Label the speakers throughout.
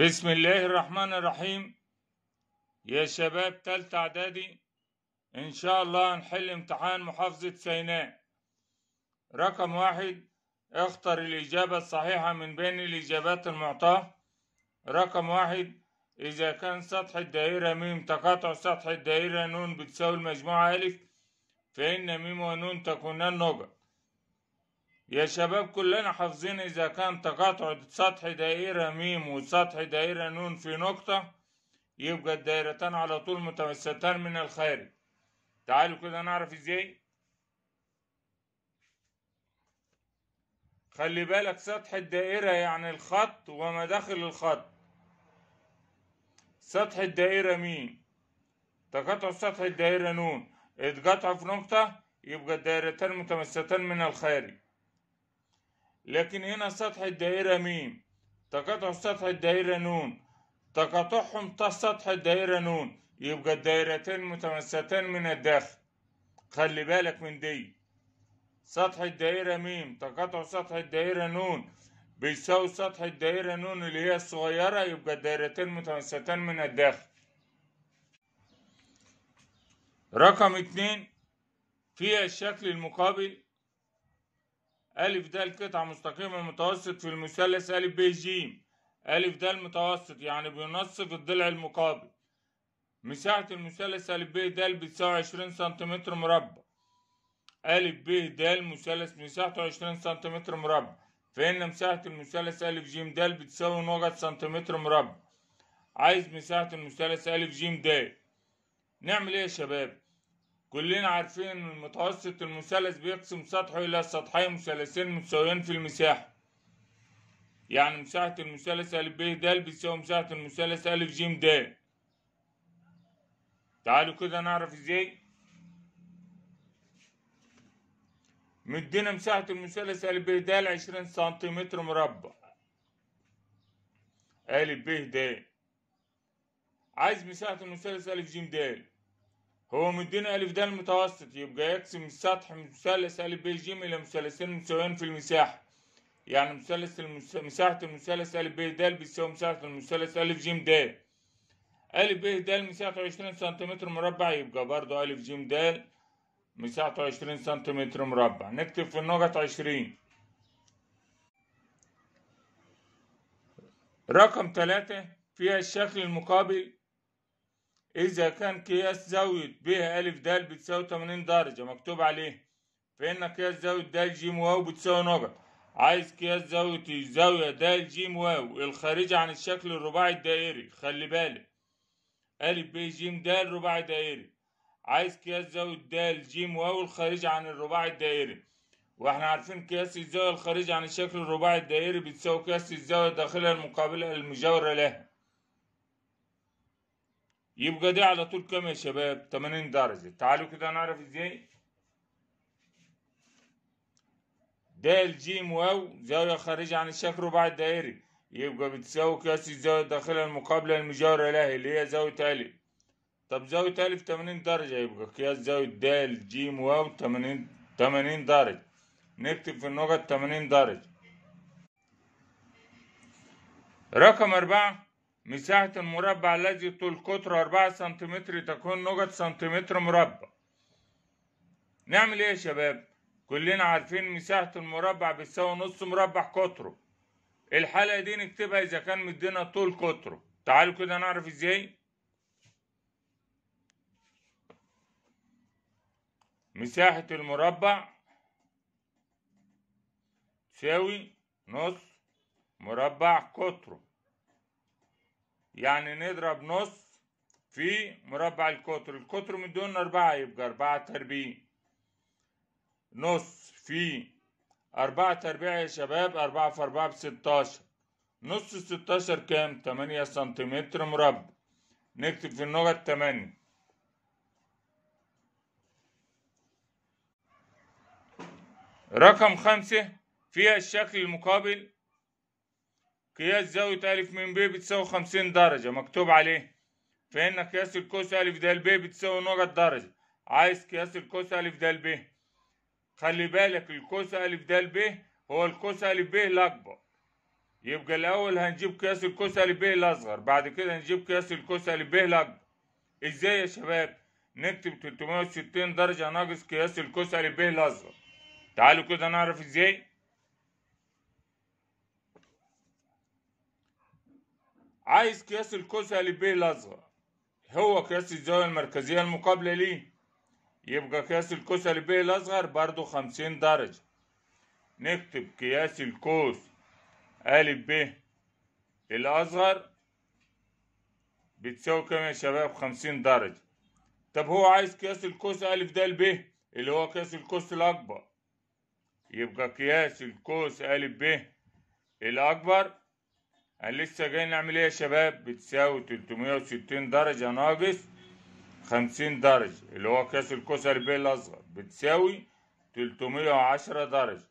Speaker 1: بسم الله الرحمن الرحيم يا شباب تالتة اعدادي ان شاء الله هنحل امتحان محافظة سيناء رقم واحد اختر الاجابة الصحيحة من بين الاجابات المعطاة رقم واحد اذا كان سطح الدائرة م تقاطع سطح الدائرة ن بتساوي المجموعة ا فإن م ونون تكونان نقط يا شباب كلنا حافظين إذا كان تقاطع سطح دائرة ميم وسطح دائرة نون في نقطة يبقى الدائرتان على طول متوسطتان من الخارج تعالوا كده نعرف ازاي خلي بالك سطح الدائرة يعني الخط ومداخل الخط سطح الدائرة م تقاطع سطح الدائرة نون اتقطعوا في نقطة يبقى الدائرتان متوسطتان من الخارج لكن هنا سطح الدائرة ميم تقاطع سطح الدائرة نون تقاطعهم سطح الدائرة نون يبقى الدائرتين متمستان من الداخل خلي بالك من دي سطح الدائرة ميم تقاطع سطح الدائرة نون بيساوي سطح الدائرة نون اللي هي الصغيرة يبقى الدائرتين متمستان من الداخل رقم اتنين فيها الشكل المقابل ا د قطعة مستقيمة متوسط في المثلث ا ب ج ا د متوسط يعني بينصف الضلع المقابل مساحة المثلث ا ب د بتساوي عشرين سنتيمتر مربع ا ب د مثلث مساحته عشرين سنتيمتر مربع فإن مساحة المثلث ا ج د بتساوي نقط سنتيمتر مربع عايز مساحة المثلث ا ج د نعمل إيه يا شباب كلنا عارفين ان المتوسط المثلث بيقسم سطحه الى سطحين مثلثين متساويين في المساحه يعني مساحه المثلث ا ب د بتساوي مساحه المثلث ا ج د تعالوا كده نعرف ازاي مدينا مساحه المثلث ا ب د 20 سنتيمتر مربع ا ب د عايز مساحه المثلث ا ج د هو مدينا ألف د المتوسط يبقى يقسم السطح من مثلث ألف ب ج إلى مثلثين مساويين في المساحة يعني مثلث المس... مساحة المثلث ألف ب د بتساوي مساحة المثلث ألف ج د ألف ب د مساحته عشرين سنتيمتر مربع يبقى برضه ألف ج د مساحته عشرين سنتيمتر مربع نكتب في النقط عشرين رقم تلاتة فيها الشكل المقابل إذا كان قياس زاوية ب ألف د بتساوي 80 درجة مكتوب عليه فإن قياس زاوية د ج واو بتساوي نقط عايز قياس زاوية الزاوية د ج واو الخارجة عن الشكل الرباعي الدائري خلي بالك ألف ب ج د رباعي دائري عايز قياس زاوية د ج واو الخارجة عن الرباعي الدائري واحنا عارفين قياس الزاوية الخارجة عن الشكل الرباعي الدائري بتساوي قياس الزاوية الداخلية المقابلة المجاورة لها يبقى دي على طول كام يا شباب 80 درجة تعالوا كده نعرف ازاي د ج واو زاوية خارجة عن الشكل رباعي الدائري يبقى بتساوي قياس الزاوية الداخلة المقابلة المجاورة لها اللي هي زاوية ألف طب زاوية ألف 80 درجة يبقى قياس زاوية د ج واو 80 80 درجة نكتب في النقط 80 درجة رقم 4 مساحة المربع الذي طول قطره 4 سنتيمتر تكون نقط سنتيمتر مربع نعمل ايه يا شباب كلنا عارفين مساحة المربع بتساوي نص مربع قطره الحلقة دي نكتبها اذا كان مدينا طول قطره تعالوا كده نعرف ازاي مساحة المربع تساوي نص مربع قطره يعني نضرب نص في مربع القطر القطر دون أربعة يبقى أربعة تربيع نص في أربعة تربيع يا شباب أربعة في أربعة بستاشر نص ستاشر كام؟ تمانية سنتيمتر مربع نكتب في النقط تمانية رقم خمسة فيها الشكل المقابل قياس زاوية أ من ب بتساوي خمسين درجة مكتوب عليه فإن قياس الكوس أ د ب بتساوي نقط درجة عايز قياس الكوس أ د ب خلي بالك الكوس أ د ب هو الكوس أ ب الأكبر يبقى الأول هنجيب قياس الكوس أ ب الأصغر بعد كده هنجيب قياس الكوس أ ب الأكبر إزاي يا شباب؟ نكتب تلتمية وستين درجة ناقص قياس الكوس أ ب الأصغر تعالوا كده نعرف إزاي عايز قياس الكوسة للبيه الأصغر هو قياس الزاوية المركزية المقابلة ليه يبقى قياس الكوسة للبيه الأصغر برضو خمسين درجة نكتب قياس الكوس أ ب الأصغر بتساوي كام يا شباب خمسين درجة طب هو عايز قياس الكوس أ د ب اللي هو قياس الكوس الأكبر يبقى قياس الكوس أ ب الأكبر قال لسه جاي نعمل ايه يا شباب بتساوي 360 درجة ناقص 50 درجة اللي هو قياس الكسر ب الأصغر بتساوي 310 درجة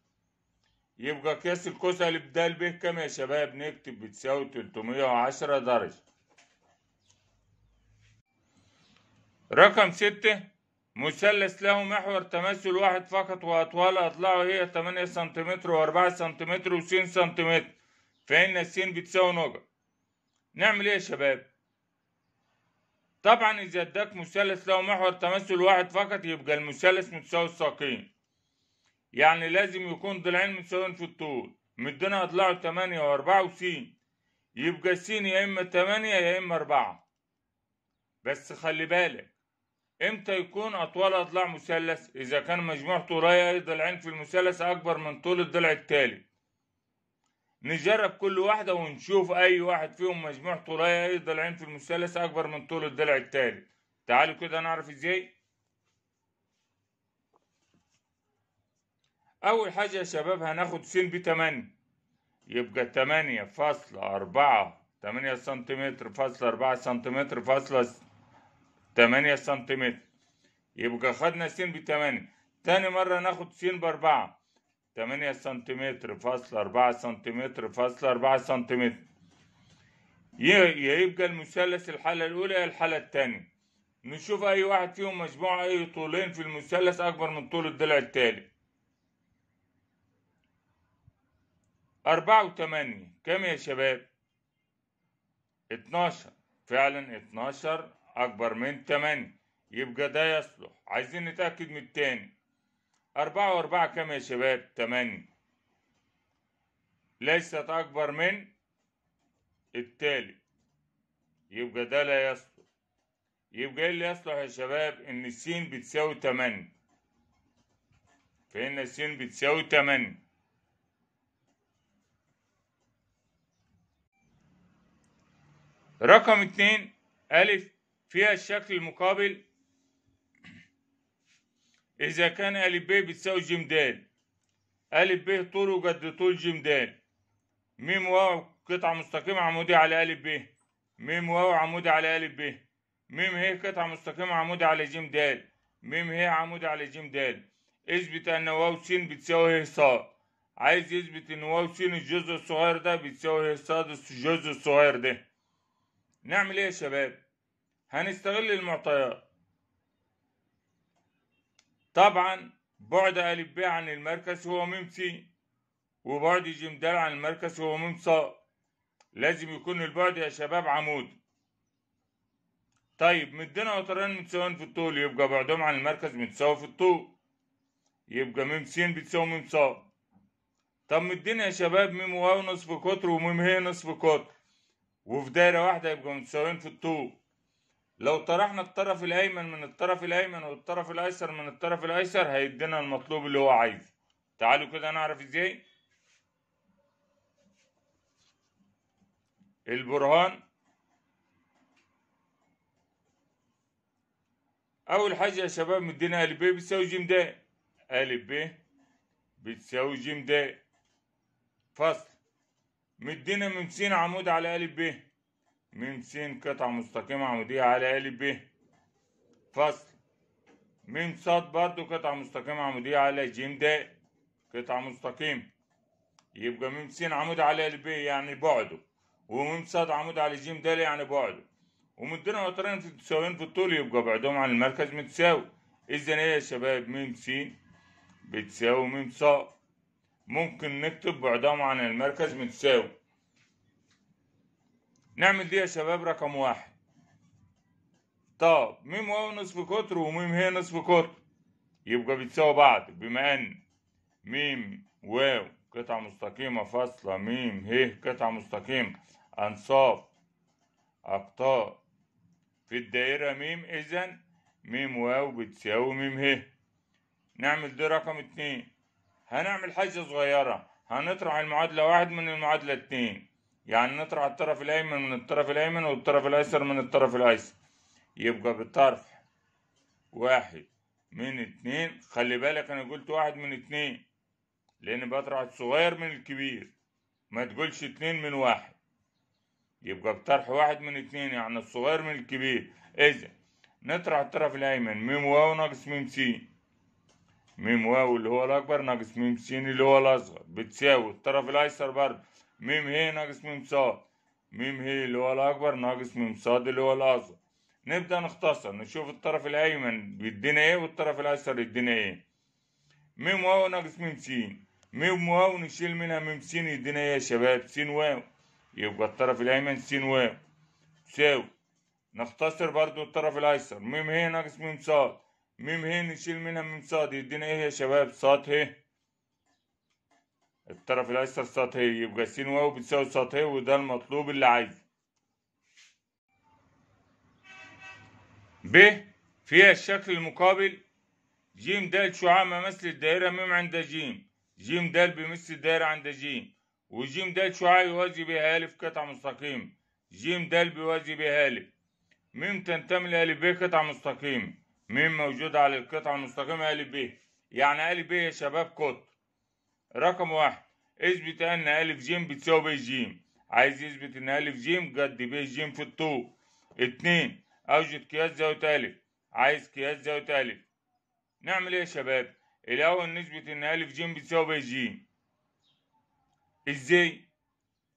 Speaker 1: يبقى قياس الكسر بدال ب كام يا شباب نكتب بتساوي 310 درجة رقم ستة مثلث له محور تماثل واحد فقط وأطوال أضلاعه هي 8 سنتيمتر و4 سنتيمتر و2 سنتيمتر فإن السين بتساوي نقط نعمل إيه يا شباب؟ طبعا إذا اداك مثلث له محور تمثل واحد فقط يبقى المثلث متساوي الساقين يعني لازم يكون ضلعين متساويين في الطول مدينا أضلاعه تمانية وأربعة وسين يبقى السين يا إما تمانية يا إما أربعة بس خلي بالك امتى يكون اطوال اضلاع مثلث اذا كان مجموع طولي ضلعين في المثلث اكبر من طول الضلع التالي نجرب كل واحدة ونشوف أي واحد فيهم مجموع طولية أي ضلعين في المثلث أكبر من طول الضلع التالي تعالوا كده نعرف إزاي أول حاجة يا شباب هناخد س ب يبقى تمانية فاصلة أربعة تمانية سنتيمتر فاصلة أربعة سنتيمتر فاصلة تمانية سنتيمتر يبقى خدنا س بتمانية تاني مرة ناخد س بأربعة 8 سنتيمتر فاصل 4 سنتيمتر فاصل 4 سنتيمتر يبقى المثلث الحالة الأولى يا الحالة الثانية نشوف أي واحد فيهم مجموع أي طولين في المثلث أكبر من طول الضلع التالي أربعة وثمانية كم يا شباب؟ اتناشر فعلا اتناشر أكبر من تمانية يبقى ده يصلح عايزين نتأكد من التاني أربعة وأربعة كم يا شباب؟ تمانية ليست أكبر من التالي يبقى ده لا يصلح يبقى إيه اللي يصلح يا شباب؟ إن س بتساوي تمانية فإن س بتساوي تمانية رقم اتنين ألف فيها الشكل المقابل إذا كان أ ب بتساوي ج د أ ب طوله قد طول ج د م واو قطعة مستقيمة عمودية على أ ب م واو عمودي على أ ب م هي قطعة مستقيمة عمودية على ج د م هي عمودي على ج د اثبت أن واو س بتساوي ص عايز يثبت ان واو س الجزء الصغير ده بتساوي ص الجزء الصغير ده نعمل ايه يا شباب هنستغل المعطيات طبعا بعد ألف ب عن المركز هو م س وبعد ج د عن المركز هو م ص لازم يكون البعد يا شباب عمودي طيب مدينا وتران متساويين في الطول يبقى بعدهم عن المركز متساوي في الطول يبقى م س بتساوي م ص طب مدينا يا شباب م واو نصف قطر وم ه نصف قطر وفي دايرة واحدة يبقى متساويين في الطول لو طرحنا الطرف الايمن من الطرف الايمن والطرف الايسر من الطرف الايسر هيدينا المطلوب اللي هو عايزه تعالوا كده نعرف ازاي البرهان اول حاجه يا شباب مدينا ا ب إيه؟ بتساوي ج د ا ب بتساوي ج د فصل مدينا من س عمود على ا ب من س قطعة مستقيمة عمودية على قالب ب فصل من ص برضو قطعة مستقيمة عمودية على ج د قطعة مستقيمة يبقى م س عمود على قالب ب يعني بعده وم ص عمود على ج د يعني بعده ومدينا وترين في متساويين في الطول يبقى بعدهم عن المركز متساوي إذا إيه يا شباب م س بتساوي م ص ممكن نكتب بعدهم عن المركز متساوي نعمل دي يا شباب رقم واحد طب ميم واو نصف قطر وميم هي نصف قطر يبقى بتساوي بعض بما ان ميم واو قطعة مستقيمة فاصلة ميم ه قطعة مستقيمة أنصاف أقطار في الدائرة ميم إذا ميم واو بتساوي ميم ه نعمل دي رقم اتنين هنعمل حاجة صغيرة هنطرح المعادلة واحد من المعادلة اتنين يعني نطرح الطرف الأيمن من الطرف الأيمن والطرف الأيسر من الطرف الأيسر يبقى بالطرف واحد من اتنين خلي بالك أنا قلت واحد من اتنين لأن بطرح الصغير من الكبير ما تقولش اتنين من واحد يبقى بطرح واحد من اتنين يعني الصغير من الكبير إذا نطرح الطرف الأيمن ميم واو ناقص ميم سين ميم واو اللي هو الأكبر ناقص ميم سين اللي هو الأصغر بتساوي الطرف الأيسر برضه ميم هي ناقص ميم تساوي ميم هي اللي هو الأكبر ناقص ميم صاد اللي هو الأصغر نبدأ نختصر نشوف الطرف الأيمن بيدينا إيه والطرف الأيسر يدينا إيه ميم واو ناقص ميم سين ميم واو نشيل منها ميم سين يدينا إيه يا شباب سين واو يبقى الطرف الأيمن سين واو تساوي نختصر برضو الطرف الأيسر ميم هي ناقص ميم صاد ميم هي نشيل منها ميم صاد يدينا إيه يا شباب صاد هي الطرف الايسر سطحي يبقى س واو بتساوي سطحي وده المطلوب اللي عايزه ب فيها الشكل المقابل ج د شعاع ممثل الدائرة م عند ج ج د بمثل الدائرة عند ج وج د شعاع يوازي بها ألف قطع مستقيم ج د بيوازي بها ألف م تنتمي ا ب قطع مستقيم م موجودة على القطع المستقيمة ا ب يعني ا ب يا شباب قطر رقم واحد اثبت ان الف ج بتساوي ب ج عايز يثبت ان الف ج قد ب ج في الطول اتنين اوجد قياس زاوية الف عايز قياس زاوية الف نعمل ايه يا شباب الاول نثبت ان الف ج بتساوي ب ج ازاي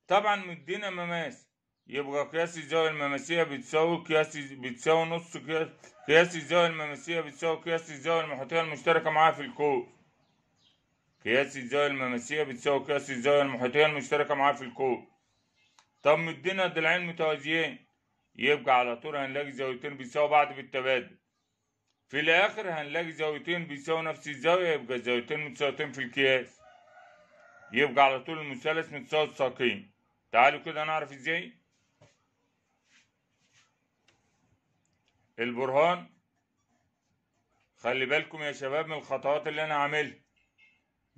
Speaker 1: طبعا مدينا مماس يبقى قياس الزاوية المماسية بتساوي قياس بتساوي نص قياس قياس الزاوية المماسية بتساوي قياس الزاوية المحيطية المشتركة معاها في الكوس قياس الزاوية المماسية بتساوي قياس الزاوية المحيطية المشتركة معاه في الكون طب مدينا ضلعين متوازيين يبقى على طول هنلاقي زاويتين بيساووا بعض بالتبادل في الآخر هنلاقي زاويتين بيساووا نفس الزاوية يبقى الزاويتين متساويتين في القياس يبقى على طول المثلث متساوي الساقين تعالوا كده نعرف ازاي البرهان خلي بالكم يا شباب من الخطوات اللي انا عاملها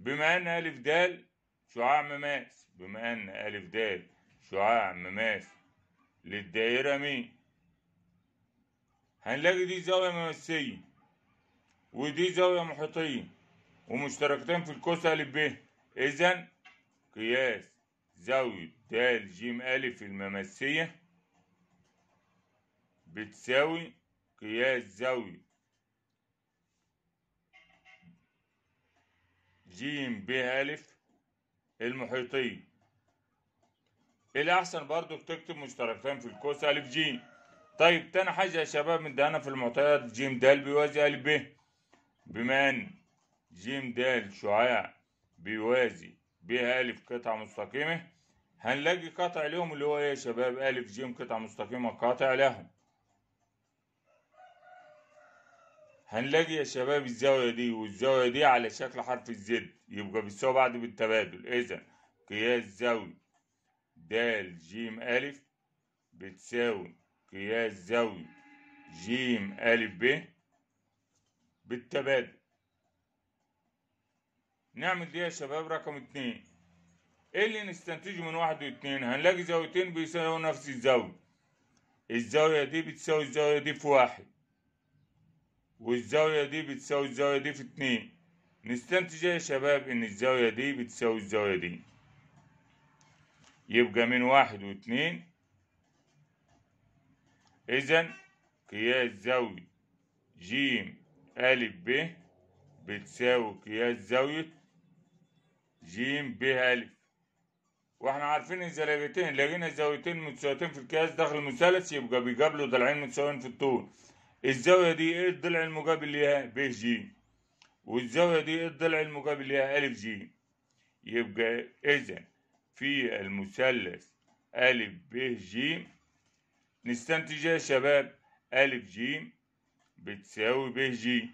Speaker 1: بما ان ا د شعاع مماس بما ان ا د شعاع مماس للدائره م هنلاقي دي زاويه مماسيه ودي زاويه محيطيه ومشتركتين في الكوس ا ب اذا قياس زاويه د ج ا المماسيه بتساوي قياس زاويه ج ب ا المحيطية الأحسن برضو تكتب مشتركتين في الكوس ا ج طيب تاني حاجة يا شباب من ده أنا في المعطيات ج د بيوازي ا ب بما أن ج د شعاع بيوازي ب ا قطعة مستقيمة هنلاقي قطع لهم اللي هو ايه يا شباب ا ج قطعة مستقيمة قاطع لهم هنلاقي يا شباب الزاوية دي والزاوية دي على شكل حرف الزد يبقى بيساوي بعض بالتبادل إذا قياس زاوي د ج أ بتساوي قياس زاوي ج أ ب بالتبادل نعمل دي يا شباب رقم اتنين ايه اللي نستنتجه من واحد واتنين هنلاقي زاويتين بيساوي نفس الزاوية الزاوية دي بتساوي الزاوية دي في واحد والزاوية دي بتساوي الزاوية دي في اتنين نستنتج يا شباب إن الزاوية دي بتساوي الزاوية دي يبقى من واحد واتنين إذا قياس زاوية جيم ألف ب بتساوي قياس زاوية جيم ب ألف واحنا عارفين ان زاويتين لقينا زاويتين متساويتين في القياس داخل المثلث يبقى بيقابلوا ضلعين متساويين في الطول الزاوية دي ايه الضلع المقابل ليها ب ج والزاوية دي ايه الضلع المقابل ليها أ ج يبقى إذا في المثلث أ ب ج نستنتج يا شباب أ ج بتساوي ب ج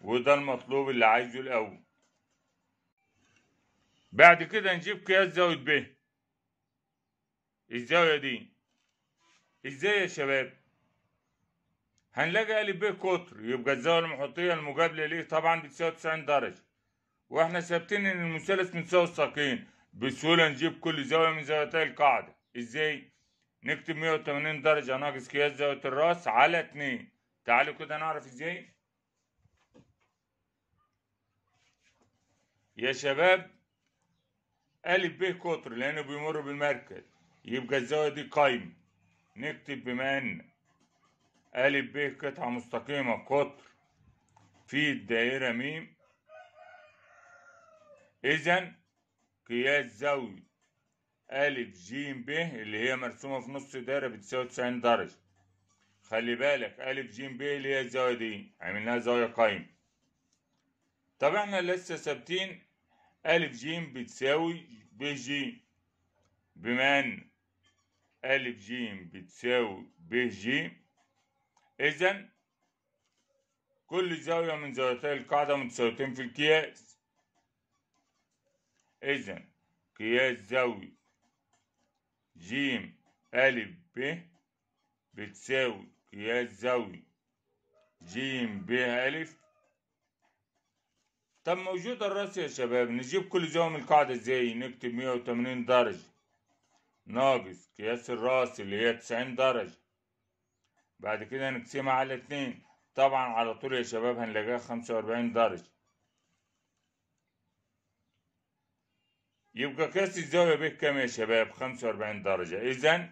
Speaker 1: وده المطلوب اللي عايزه الأول بعد كده نجيب قياس زاوية ب الزاوية دي ازاي يا شباب هنلاقي ا ب قطر يبقى الزاوية المحيطية المقابلة ليه طبعا بتساوي 90 درجة واحنا ثابتين ان المثلث متساوي الساقين بسهولة نجيب كل زاوية من زاويتي القاعدة ازاي؟ نكتب 180 درجة ناقص قياس زاوية الراس على 2 تعالوا كده نعرف ازاي؟ يا شباب ا ب قطر لأنه بيمر بالمركز يبقى الزاوية دي قايمة نكتب بما أن ا ب قطعة مستقيمة قطر في الدائرة م إذا قياس زاوية ا ج ب اللي هي مرسومة في نص دايرة بتساوي تسعين درجة خلي بالك ا ج ب اللي هي الزاوية دي عملناها زاوية قايمة طب احنا لسه ثابتين ا ج بتساوي ب ج بما ان ا ج بتساوي ب ج إذا كل زاوية من زاويتي القاعدة متساويتين في القياس إذا قياس زاوية ج أ ب بتساوي قياس زاوية ج ب أ طب موجود الراس يا شباب نجيب كل زاوية من القاعدة ازاي نكتب 180 درجة ناقص قياس الراس اللي هي 90 درجة بعد كده نقسمها على اتنين طبعا على طول يا شباب هنلاقيها خمسة وأربعين درجة يبقى قياس الزاوية ب كام يا شباب؟ خمسة وأربعين درجة إذا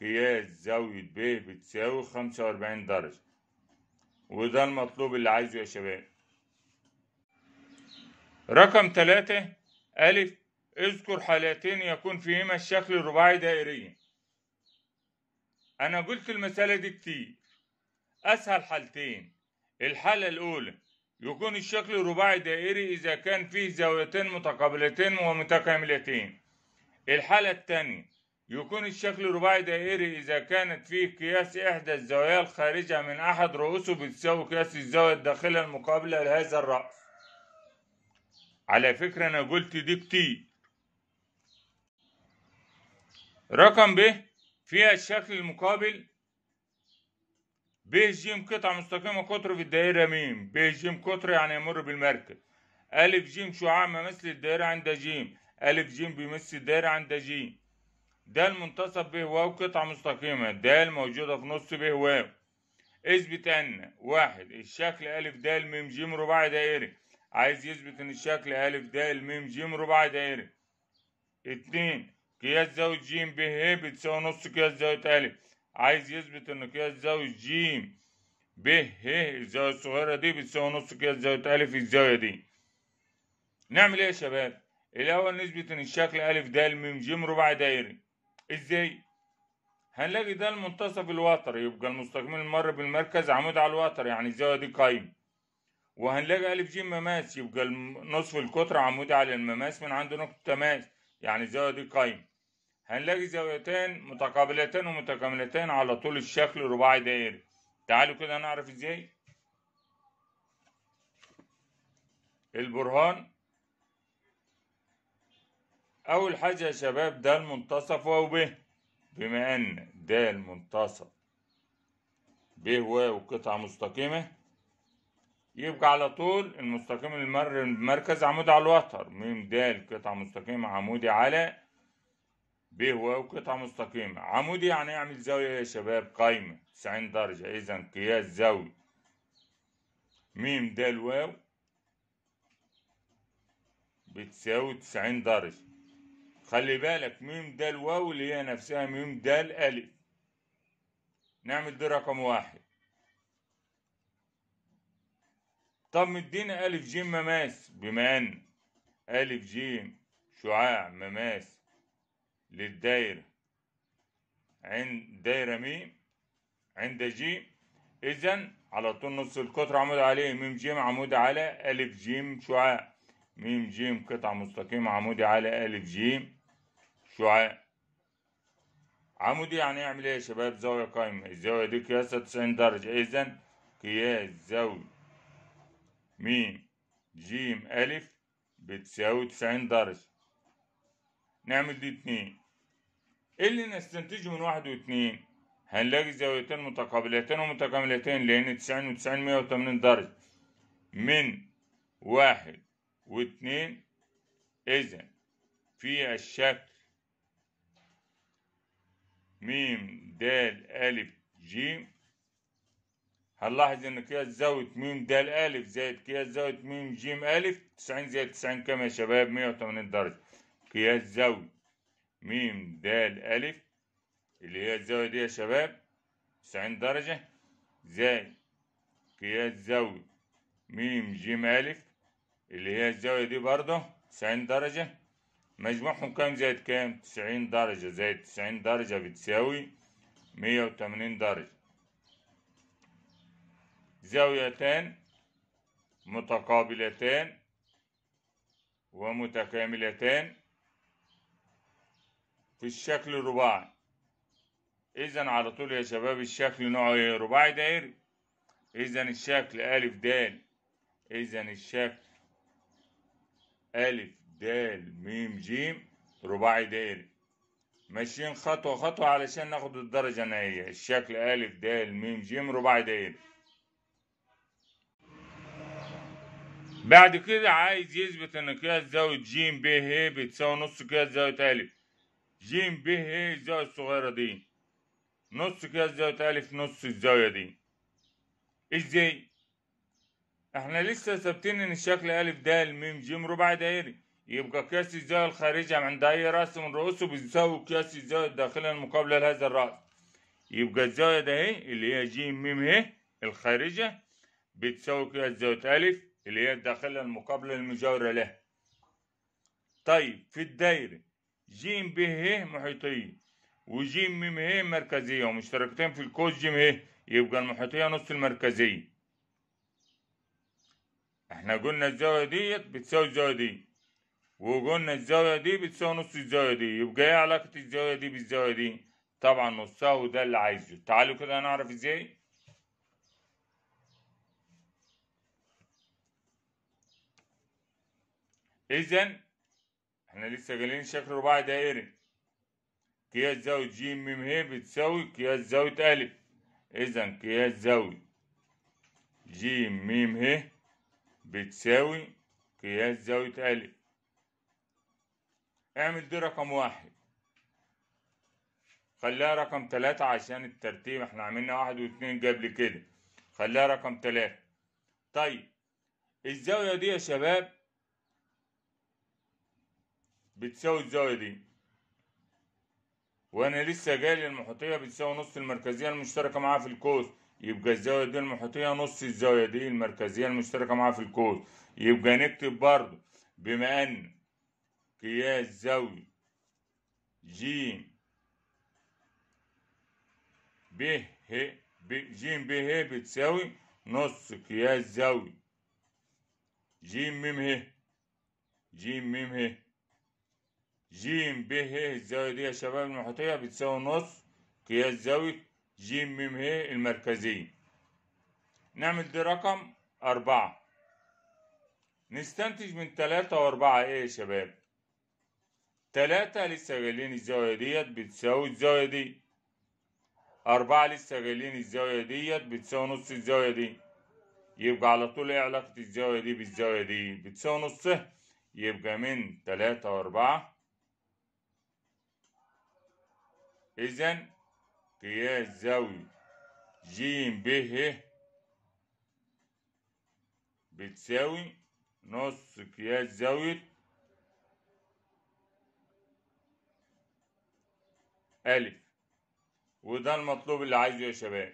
Speaker 1: قياس زاوية ب بتساوي خمسة وأربعين درجة وده المطلوب اللي عايزه يا شباب رقم تلاتة ألف اذكر حالتين يكون فيهما الشكل الرباعي دائريا أنا قلت المسألة دي كتير أسهل حالتين الحالة الأولى يكون الشكل رباعي دائري إذا كان فيه زاويتين متقابلتين ومتكاملتين الحالة الثانية يكون الشكل رباعي دائري إذا كانت فيه قياس إحدى الزوايا الخارجة من أحد رؤوسه بتساوي قياس الزاوية الداخلة المقابلة لهذا الرأس على فكرة أنا قلت دي كتير رقم ب فيها الشكل المقابل ب ج قطعة مستقيمة قطر في الدائرة م ب ج قطر يعني يمر بالمركز أ ج شعاع مثل الدائرة عند ج أ ج بيمثل الدائرة عند ج د المنتصف ب واو قطعة مستقيمة د موجودة في نص ب واو اثبت أن واحد الشكل أ د م ج رباعي دائري عايز يثبت إن الشكل أ د م ج رباعي دائري اتنين قياس زاوية ج ب ه بتساوي نص قياس زاوية أ عايز يثبت إن قياس زاوية ج ب ه الزاوية الصغيرة دي بتساوي نص قياس زاوية أ في الزاوية دي نعمل إيه يا شباب؟ الأول نثبت إن الشكل أ د م ج رباعي دايري إزاي؟ هنلاقي ده المنتصف الوتر يبقى المستقيم المر بالمركز عمود على الوتر يعني الزاوية دي قايمة وهنلاقي أ ج مماس يبقى نصف القطر عمودي على المماس من عند نقطة تماس يعني الزاوية دي قايمة هنلاقي زاويتان متقابلتان ومتكاملتان على طول الشكل رباعي دائري تعالوا كده نعرف ازاي البرهان أول حاجة يا شباب ده المنتصف واو ب بما أن ده المنتصف ب واو قطعة مستقيمة يبقى على طول المستقيم المر المركز عمود على الوتر م د قطعة مستقيمة عمودي على ب واو قطعة مستقيمة عمودي يعني يعمل زاوية يا شباب قايمة 90 درجة إذا قياس زاوية م د واو بتساوي 90 درجة خلي بالك م د واو اللي هي نفسها م د ا نعمل دي رقم واحد طب مدينا ألف جيم مماس بما أن ألف جيم شعاع مماس للدايرة عند دايرة ميم عند جيم إذا على طول نص القطر عمود عليه ميم جيم عمود على ألف جيم شعاع ميم جيم قطعة مستقيمة عمودي على ألف جيم شعاع عمودي يعني يعمل ايه يا شباب زاوية قائمة الزاوية دي قياسها 90 درجة إذا قياس زاوية م ج ألف بتساوي تسعين درجة نعمل دي اتنين ايه اللي نستنتجه من واحد واتنين هنلاقي زاويتين متقابلتين ومتكاملتين لأن تسعين وتسعين مية وتمانين درجة من واحد واتنين إذا في الشكل م د ألف ج هنلاحظ ان قياس زاوية م د ألف زائد قياس زاوية م ج ألف 90 زائد 90 كام يا شباب 180 درجة قياس زاوية م د ألف اللي هي الزاوية دي يا شباب 90 درجة زائد قياس زاوية م ج ألف اللي هي الزاوية دي برضه 90 درجة مجموعهم كام زائد كام 90 درجة زائد 90 درجة بتساوي 180 درجة زاويتان متقابلتان ومتكاملتان في الشكل الرباعي إذا على طول يا شباب الشكل نوعه إيه رباعي دائري إذا الشكل ا د إذا الشكل ا د م ج رباعي دائري ماشيين خطوة خطوة علشان ناخد الدرجة النهائية الشكل ا د م ج رباعي دائري بعد كده عايز يثبت ان قياس زاوية ج ب ه بتساوي نص قياس زاوية ألف ج ب ه الزاوية الصغيرة دي نص قياس زاوية ألف نص الزاوية دي ازاي؟ احنا لسه ثابتين ان الشكل ألف ده الميم ج ربع دايري يبقى قياس الزاوية الخارجية عند أي رأس من رؤوسه بيساوي قياس الزاوية الداخلية المقابلة لهذا الرأس يبقى الزاوية ده اهي اللي هي ج م ه الخارجية بتساوي قياس زاوية ألف اللي هي الداخلة المقابلة المجاورة له طيب في الدايرة ج ب ه محيطية وج م ه مركزية ومشتركتين في الكوس ج ه يبقى المحيطية نص المركزية احنا قلنا الزاوية ديت بتساوي الزاوية دي وقلنا الزاوية دي بتساوي نص الزاوية دي يبقى ايه علاقة الزاوية دي بالزاوية دي؟ طبعا نصها وده اللي عايزه تعالوا كده نعرف ازاي اذا احنا لسه قايلين شكل رباعي دائري قياس زاوية ج م ه بتساوي قياس زاوية أ إذا قياس زاوية ج م ه بتساوي قياس زاوية أ اعمل دي رقم واحد خليها رقم تلاتة عشان الترتيب احنا عملنا واحد واتنين قبل كده خليها رقم تلاتة طيب الزاوية دي يا شباب بتساوي الزاوية دي وانا لسه جاي المحيطية بتساوي نص المركزية المشتركة معاها في الكوس يبقى الزاوية دي المحيطية نص الزاوية دي المركزية المشتركة معاها في الكوس يبقى نكتب برضو بما ان قياس زاوية ج ب ه ب ج ب ه بتساوي نص قياس زاوية ج م ه ج م ه ج ب ه الزاوية دي يا شباب المحيطية بتساوي نص قياس زاوية ج م ه المركزية نعمل دي رقم أربعة نستنتج من تلاتة وأربعة إيه يا شباب؟ تلاتة لسه جايلين الزاوية ديت بتساوي الزاوية دي أربعة لسه جايلين الزاوية ديت بتساوي نص الزاوية دي يبقى على طول إيه علاقة الزاوية دي بالزاوية دي؟ بتساوي نصها يبقى من تلاتة وأربعة إذن قياس زاوية ج ب ه بتساوي نص قياس زاوية ألف وده المطلوب اللي عايزه يا شباب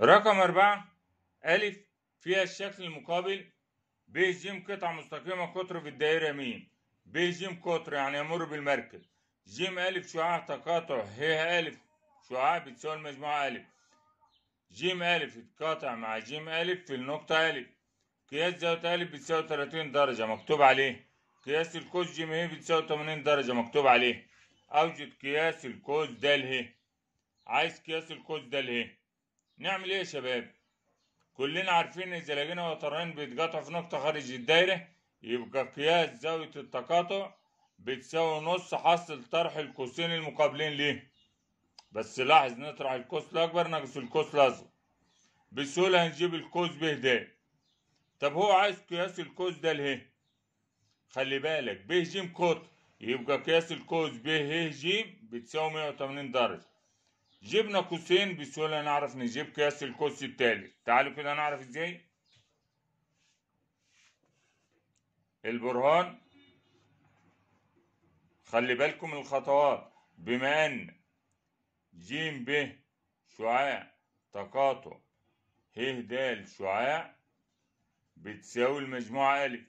Speaker 1: رقم أربعة ألف فيها الشكل المقابل ب ج قطعة مستقيمة قطر في الدائرة م ب ج قطر يعني يمر بالمركب ج أ شعاع تقاطع ه أ شعاع بتساوي المجموعة أ ج أ يتقاطع مع ج أ في النقطة أ قياس زاوية أ بتساوي تلاتين درجة مكتوب عليه قياس الكوس ج ه بتساوي تمانين درجة مكتوب عليه أوجد قياس الكوس ده ه عايز قياس الكوس ده ه نعمل إيه يا شباب؟ كلنا عارفين إذا لقينا وترين بيتقاطعوا في نقطة خارج الدايرة يبقى قياس زاوية التقاطع بتساوي نص حاصل طرح القوسين المقابلين ليه بس لاحظ نطرح القوس الأكبر ناقص القوس الأصغر بسهولة هنجيب القوس به ده طب هو عايز قياس القوس ده ليه خلي بالك به جيم قطر يبقى قياس القوس به جيم بتساوي 180 درجة جبنا قوسين بسهولة نعرف نجيب قياس القوس التالت تعالوا كده نعرف ازاي البرهان خلي بالكم الخطوات بما أن ج ب شعاع تقاطع ه د شعاع بتساوي المجموعة ألف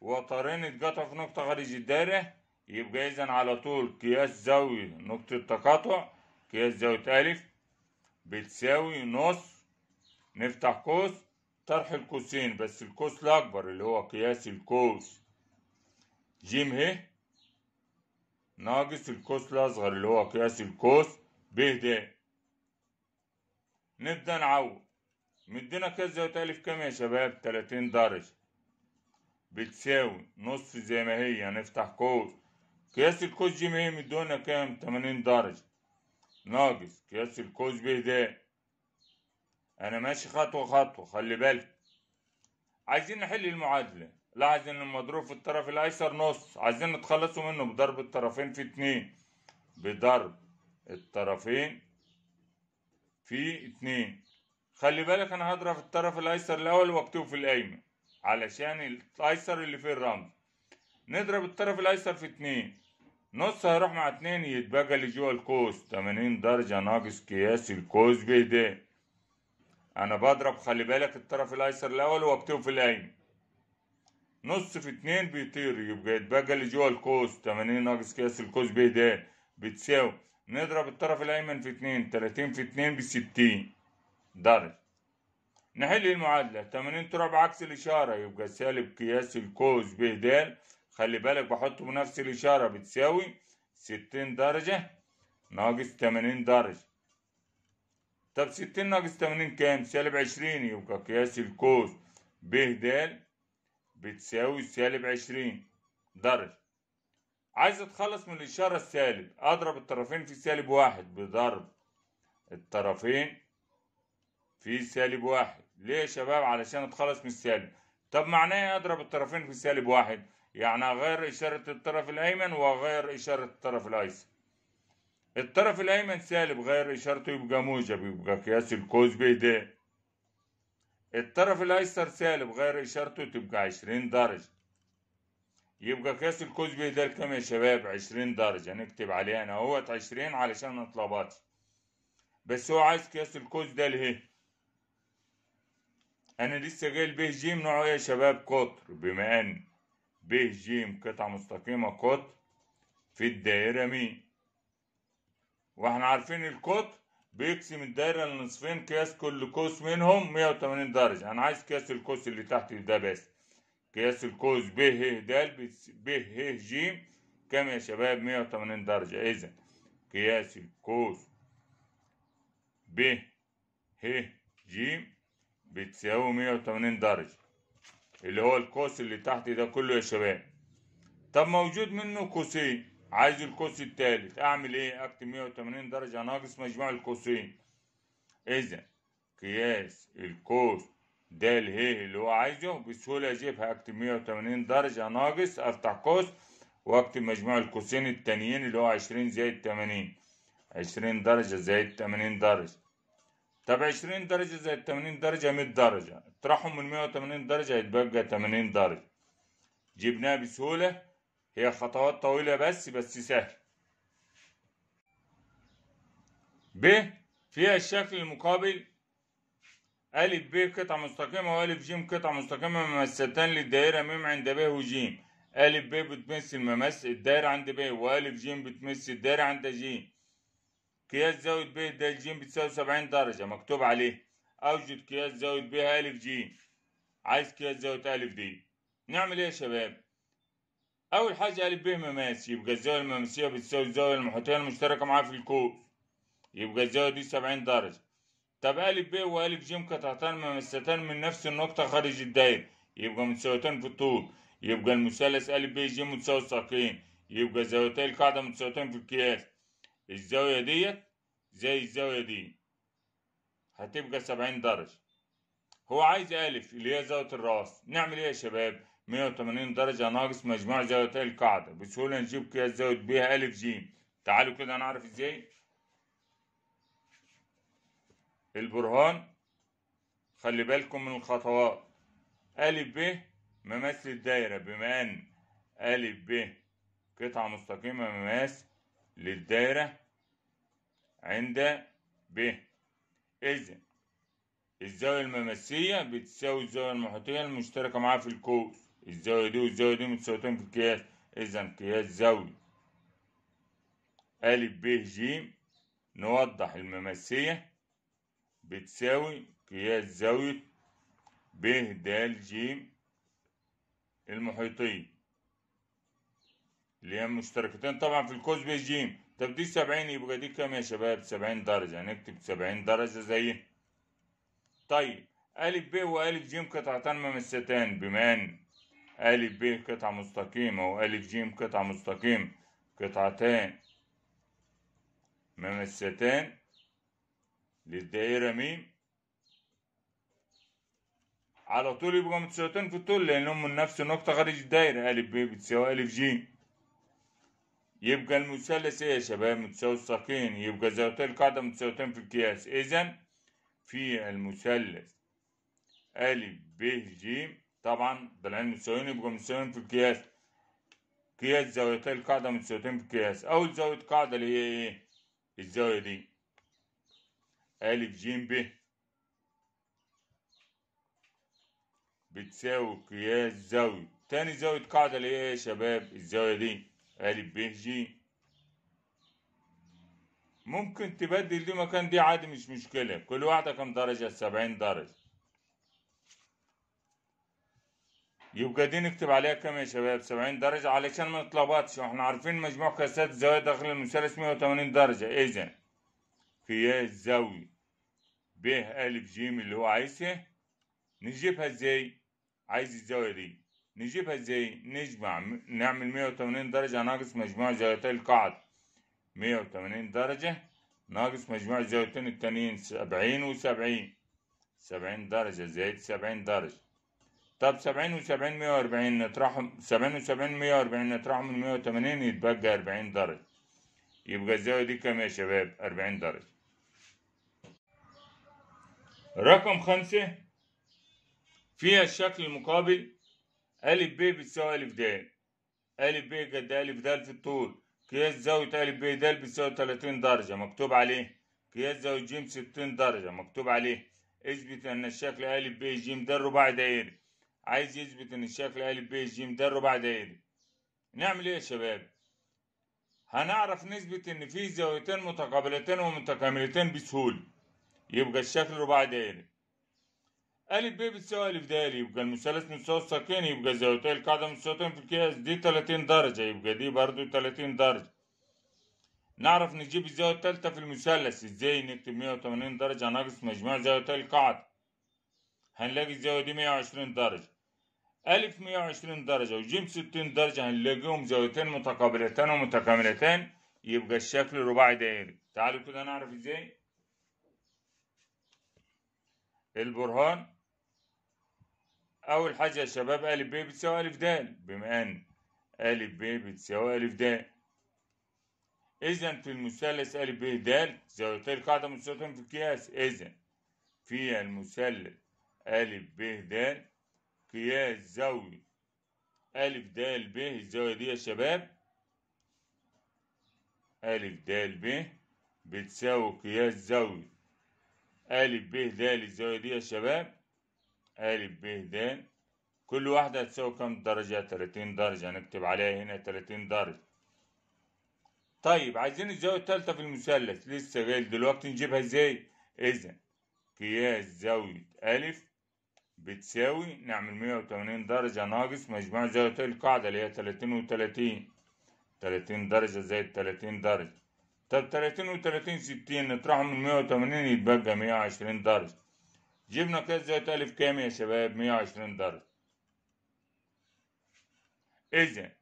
Speaker 1: وطارين جتا في نقطة خارج الدايرة يبقى إذا على طول قياس زاوية نقطة تقاطع قياس زاوية ألف بتساوي نص نفتح قوس طرح القوسين بس القوس الأكبر اللي هو قياس القوس ج ه ناقص القوس الأصغر اللي هو قياس القوس ب د نبدأ نعوض مدينا كذا وتالف كام يا شباب تلاتين درجة بتساوي نص زي ما هي هنفتح يعني قوس قياس القوس ج ه مدونا كام تمانين درجة ناقص قياس القوس ب د انا ماشي خطوه خطوه خلي بالك عايزين نحل المعادله لاحظ ان المضروب في الطرف الايسر نص عايزين نتخلصوا منه بضرب الطرفين في اتنين بضرب الطرفين في اتنين خلي بالك انا هضرب الطرف الايسر الاول واكتبه في الايمن علشان الايسر اللي فيه الرمز نضرب الطرف الايسر في اتنين نص هيروح مع اتنين يتبقى لجوه القوس تمانين درجة ناقص قياس القوس بده انا بضرب خلي بالك الطرف الايسر الاول واكتبه في العين نص في اتنين بيطير يبقى يتبقى اللي جوه القوس تمانين ناقص قياس القوس د بتساوي نضرب الطرف الايمن في اتنين تلاتين في اتنين بستين درجة نحل المعادلة تمانين تربع عكس الإشارة يبقى سالب قياس الكوز د خلي بالك بحطه بنفس الإشارة بتساوي ستين درجة ناقص تمانين درجة طب 60 ناقص 80 كام؟ سالب 20 يبقى قياس الكوس ب د بتساوي سالب 20 درجة. عايز اتخلص من الإشارة السالب، أضرب الطرفين في سالب واحد بضرب الطرفين في سالب واحد. ليه يا شباب؟ علشان اتخلص من السالب. طب معناه ايه أضرب الطرفين في سالب واحد؟ يعني أغير إشارة الطرف الأيمن وأغير إشارة الطرف الأيسر. الطرف الأيمن سالب غير إشارته يبقى موجب يبقى قياس الكوز دي الطرف الأيسر سالب غير إشارته تبقى عشرين درجة يبقى قياس الكوز دي كم يا شباب عشرين درجة نكتب عليه أنا اهوت عشرين علشان ما بس هو عايز قياس الكوز ده لهيه أنا لسه قايل ب جيم نوعه يا شباب قطر بما أن ب ج قطعة مستقيمة قطر في الدائرة مين واحنا عارفين القطر بيقسم الدايره لنصفين قياس كل قوس منهم 180 درجه انا عايز قياس القوس اللي تحت ده بس قياس القوس ب ه د ب ه ج كام يا شباب 180 درجه اذا قياس القوس ب ه ج بتساوي 180 درجه اللي هو القوس اللي تحت ده كله يا شباب طب موجود منه قوسين عايز الكوس الثالث اعمل ايه اكتب 180 درجة ناقص مجموع القوسين اذا قياس الكوس د ه اللي هو عايزه بسهولة اجيبها اكتب 180 درجة ناقص افتح قوس واكتب مجموع القوسين التانيين اللي هو 20 زائد 80 20 درجة زائد 80 درجة طب 20 درجة زائد 80 درجة 100 درجة اطرحهم من 180 درجة هيتبقى 80 درجة جبناها بسهولة هي خطوات طويلة بس بس سهل ب فيها الشكل المقابل أ ب قطعة مستقيمة وألف ج قطعة مستقيمة ممثلتان للدائرة م عند ب وج أ ب بتمثل ممثل الدائرة عند ب أ ج بتمثل الدائرة عند ج قياس زاوية ب د ج بتساوي سبعين درجة مكتوب عليه أوجد قياس زاوية ب أ ج عايز قياس زاوية أ د نعمل إيه يا شباب؟ اول حاجه قالب ب مماس يبقى الزاويه المماسيه بتساوي الزاويه المحيطيه المشتركه معاه في الكوب يبقى الزاويه دي سبعين درجه طب قالب ب وقالب ج قطعتان مماستان من نفس النقطه خارج الدايره يبقى متساويتان في الطول يبقى المثلث قالب ب ج متساوي ساقين يبقى زاويتي القاعده متساويتان في القياس الزاويه ديت زي الزاويه دي هتبقى سبعين درجه هو عايز ألف اللي هي زاوية الراس نعمل إيه يا شباب 180 درجة ناقص مجموع زاويتي القاعدة بسهولة نجيب قياس زاوية بيها ألف جيم تعالوا كده نعرف ازاي البرهان خلي بالكم من الخطوات ألف ب مماس الدايرة بما أن ألف ب قطعة مستقيمة مماس للدايرة عند ب إذا الزاوية المماسية بتساوي الزاوية المحيطية المشتركة معاها في القوس الزاوية دي والزاوية دي متساويتين في القياس إذا قياس زاوي أ ب ج نوضح المماسية بتساوي قياس زاوية ب د ج المحيطية اللي هي مشتركتين طبعا في الكوز ب ج طب دي سبعين يبقى دي كام يا شباب سبعين درجة هنكتب سبعين درجة زي طيب أ ب وأ ج قطعتان مماستان بما أن ألف ب قطعة مستقيمة وألف ج قطعة مستقيمة قطعتان ممستان للدائرة م على طول يبقوا متساويتين في الطول لأن هم نفس النقطة خارج الدائرة ألف ب بتساوي ألف ج يبقى المثلث إيه يا شباب متساوي الساقين يبقى زاوية القاعدة متساويتين في القياس إذا في المثلث ألف ب ج طبعا ده العين متساويين يبقوا متساويين في القياس قياس زاويتي القاعدة متساويتين في القياس أول زاوية قاعدة اللي هي إيه؟ الزاوية دي ألف ج ب بتساوي قياس زاوية تاني زاوية قاعدة اللي هي إيه يا شباب الزاوية دي ألف ب ج ممكن تبدل دي مكان دي عادي مش مشكلة كل واحدة كام درجة سبعين درجة يبقى دي نكتب عليها كام يا شباب 70 درجة علشان ما نتلخبطش واحنا عارفين مجموع كاسات الزوايا داخل المثلث 180 درجة اذا قياس زاوية ب أ ج اللي هو عايزها نجيبها ازاي؟ عايز الزاوية دي نجيبها ازاي؟ نجمع نعمل 180 درجة ناقص مجموع زاويتي القاعدة 180 درجة ناقص مجموع الزاويتين التانيين 70 و70 70 درجة زائد 70 درجة طب 70 و70 140 نطرحهم 70 و70 140 نطرحهم من 180 يتبقى 40 درجة يبقى الزاوية دي كام يا شباب؟ 40 درجة رقم خمسة فيها الشكل المقابل أ ب بتساوي أ د أ ب قد أ د في الطول قياس زاوية أ ب د بتساوي 30 درجة مكتوب عليه قياس زاوية ج 60 درجة مكتوب عليه اثبت أن الشكل أ ب ج د رباعي دائري عايز يثبت ان الشكل ا ب ج ده الرباعي دائري نعمل ايه يا شباب هنعرف نثبت ان في زاويتين متقابلتين ومتكاملتين بسهوله يبقى الشكل رباعي دائري ا ب بتساوي ا د يبقى المثلث متساوي الساقين يبقى زاويتي القاعده متساويتين في القياس دي 30 درجه يبقى دي برضو 30 درجه نعرف نجيب الزاويه التالتة في المثلث ازاي نكتب 180 درجه ناقص مجموع زاويتي القاعده هنلاقي الزاويه دي 120 درجه ألف وعشرين درجة وجيم ستين درجة هنلاقيهم يعني زاويتين متقابلتان ومتكاملتان يبقى الشكل رباعي دائري تعالوا كده نعرف ازاي البرهان أول حاجة يا شباب أ ب بتساوي أ د بما أن أ ب بتساوي أ د إذا في المثلث أ ب د زاويتي القاعدة متساويتان في القياس إذا في المثلث أ ب د قياس زاوي ألف د ب الزاوية دي يا شباب ألف د ب بتساوي قياس زاوي ألف ب د الزاوية دي يا شباب ألف ب د كل واحدة هتساوي كام درجة؟ تلاتين درجة هنكتب عليها هنا تلاتين درجة طيب عايزين الزاوية التالتة في المثلث لسه غير دلوقتي نجيبها ازاي؟ إذا قياس زاوية ألف بتساوي نعمل 180 درجة ناقص مجموع زاويتي القاعدة اللي هي 30 و 30 30 درجة زائد 30 درجة طب 30 و 30 60 نطرحهم من 180 يتبقى 120 درجة جبنا قياس زاوية ألف كام يا شباب 120 درجة إذا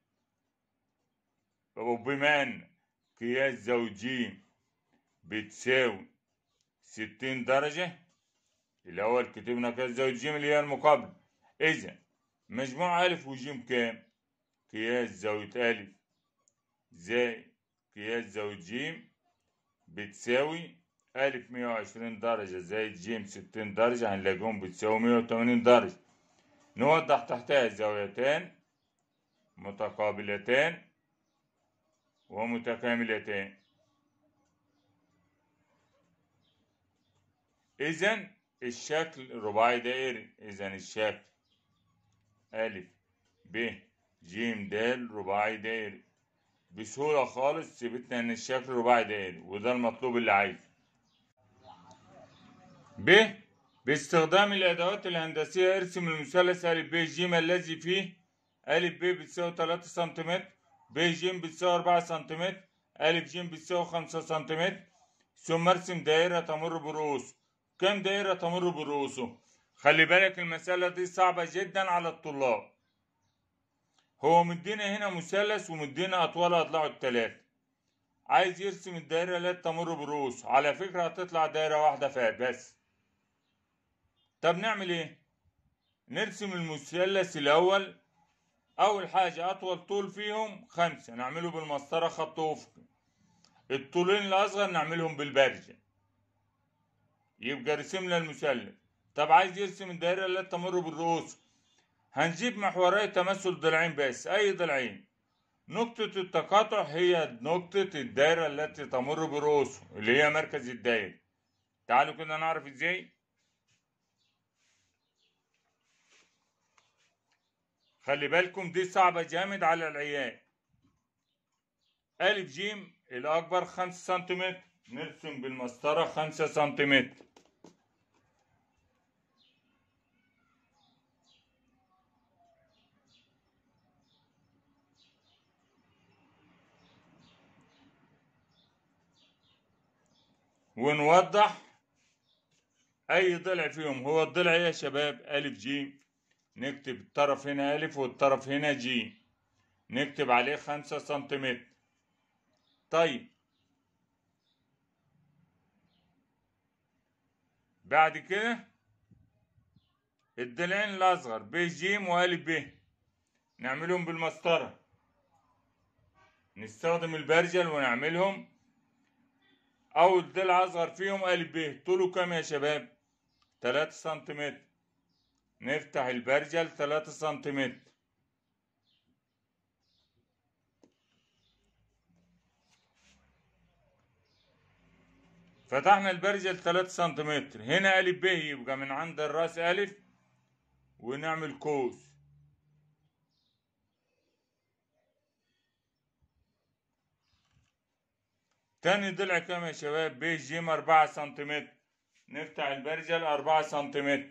Speaker 1: وبما أن قياس زاوية بتساوي 60 درجة الأول كتبنا كذا وجيم اللي هي المقابل إذا مجموع ألف وجيم كام؟ قياس زاوية ألف زائد قياس زاوية جيم بتساوي ألف مية وعشرين درجة زائد جيم ستين درجة هنلاقيهم بتساوي مية وتمانين درجة نوضح تحتها زاويتان متقابلتان ومتكاملتان إذا الشكل رباعي دائري إذا الشكل ألف ب ج د رباعي دائري بسهولة خالص ثبتنا إن الشكل رباعي دائري وده المطلوب اللي عايزه ب باستخدام الأدوات الهندسية ارسم المثلث أ ب ج الذي فيه أ ب بتساوي تلاتة سنتيمتر ب ج بتساوي أربعة سنتيمتر أ ج بتساوي خمسة سنتيمتر ثم ارسم دائرة تمر برؤوس كم دائرة تمر برؤوسه خلي بالك المسألة دي صعبة جدا على الطلاب هو مدينا هنا مثلث ومدينا أطوال أضلاعه التلاتة عايز يرسم الدائرة التي تمر برؤوسه على فكرة هتطلع دائرة واحدة فيها بس طب نعمل ايه نرسم المثلث الأول أول حاجة أطول طول فيهم خمسة نعمله بالمسطرة خط أفقي الطولين الأصغر نعملهم بالبرجة يبقى رسم لنا المثلث طب عايز يرسم الدائرة التي تمر بالرؤوس هنجيب محوري تمثل ضلعين بس أي ضلعين نقطة التقاطع هي نقطة الدائرة التي تمر برؤوسه اللي هي مركز الدائرة تعالوا كده نعرف ازاي خلي بالكم دي صعبة جامد على العيال ألف جيم الأكبر خمسة سنتيمتر نرسم بالمسطرة خمسة سنتيمتر ونوضح اي ضلع فيهم هو الضلع يا شباب ا ج نكتب الطرف هنا ا والطرف هنا ج نكتب عليه خمسة سنتيمتر طيب بعد كده الضلعين الاصغر ب ج ا ب نعملهم بالمسطره نستخدم البرجل ونعملهم او الضلع اصغر فيهم ا ب طوله كام يا شباب 3 سنتيمتر نفتح البرجل تلاتة 3 سنتيمتر فتحنا البرجل تلاتة 3 سنتيمتر هنا ا ب يبقى من عند الراس ا ونعمل قوس تاني ضلع كام يا شباب بيج جيم اربعة سنتيمتر نفتح البرجل اربعة سنتيمتر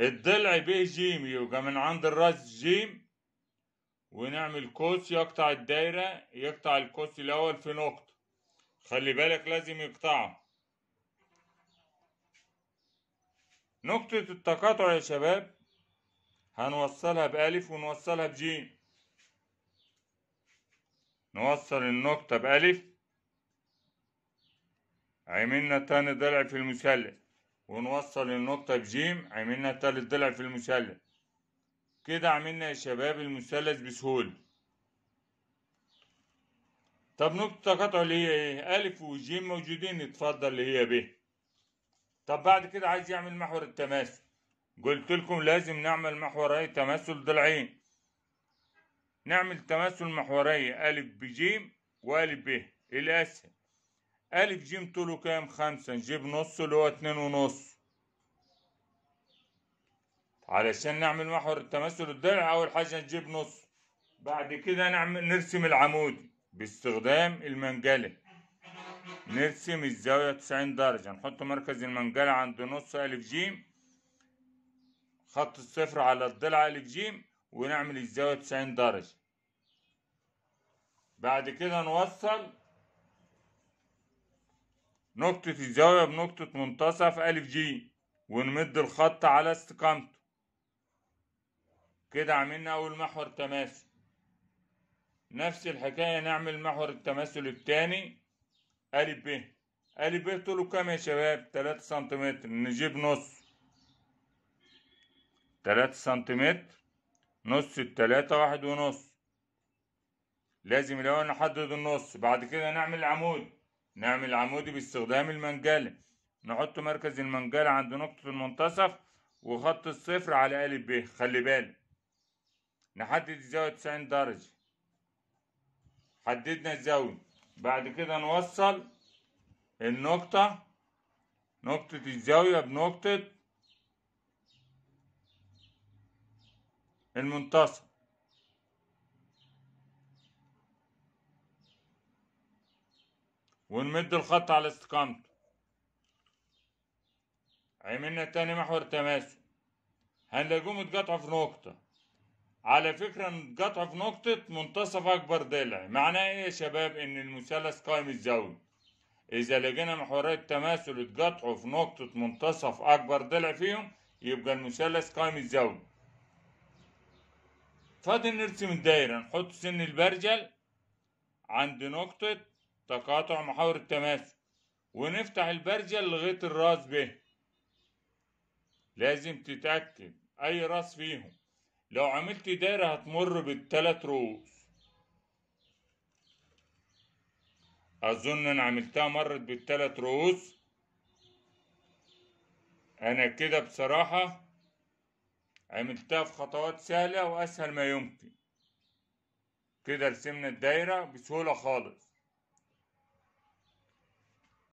Speaker 1: الضلع بيه جيم يبقى من عند الراس جيم ونعمل قوس يقطع الدايرة يقطع القوس الأول في نقطة خلي بالك لازم يقطعه نقطة التقاطع يا شباب هنوصلها بألف ونوصلها بجيم نوصل النقطة بألف عملنا تاني ضلع في المثلث ونوصل النقطة بجيم عملنا تالت ضلع في المثلث كده عملنا يا شباب المثلث بسهولة طب نقطة تقاطع اللي هي ايه؟ ألف وجيم موجودين اتفضل اللي هي ب طب بعد كده عايز يعمل محور التماثل قلت لكم لازم نعمل محوري تماثل ضلعين نعمل تماثل ب ج و ا ب الأسهل ا ج طوله كام خمسة نجيب نص اللي هو اتنين ونص علشان نعمل محور التماثل الضلع أول حاجة نجيب نص بعد كده نعمل نرسم العمود باستخدام المنجلة نرسم الزاوية 90 درجة نحط مركز المنجلة عند نص ألف جيم خط الصفر على الضلع ألف جيم ونعمل الزاوية 90 درجة بعد كده نوصل نقطة الزاوية بنقطة منتصف ألف جيم ونمد الخط على استقامته كده عملنا أول محور تماثل نفس الحكاية نعمل محور التماثل التاني ا ب قالب ب طوله كام يا شباب 3 سنتيمتر نجيب نص 3 سنتيمتر نص التلاتة واحد ونص لازم الأول نحدد النص بعد كده نعمل العمود نعمل العمود باستخدام المنجلة نحط مركز المنجلة عند نقطة المنتصف وخط الصفر على قالب ب خلي بالك نحدد الزاوية تسعين درجة حددنا الزاوية بعد كده نوصل النقطة نقطة الزاوية بنقطة المنتصف ونمد الخط على استقامته عملنا تاني محور تماسك هنلاقيهم اتقطعوا في نقطة على فكرة انقطع في نقطة منتصف أكبر ضلع معناه إيه يا شباب إن المثلث قائم الزاوية إذا لقينا محوري التماثل اتقطعوا في نقطة منتصف أكبر ضلع فيهم يبقى المثلث قائم الزاوية فاضل نرسم الدايرة نحط سن البرجل عند نقطة تقاطع محاور التماثل ونفتح البرجل لغاية الراس به لازم تتأكد أي راس فيهم لو عملت دايرة هتمر بالتلات رؤوس أظن أنا عملتها مرت بالتلات رؤوس أنا كده بصراحة عملتها في خطوات سهلة وأسهل ما يمكن كده رسمنا الدايرة بسهولة خالص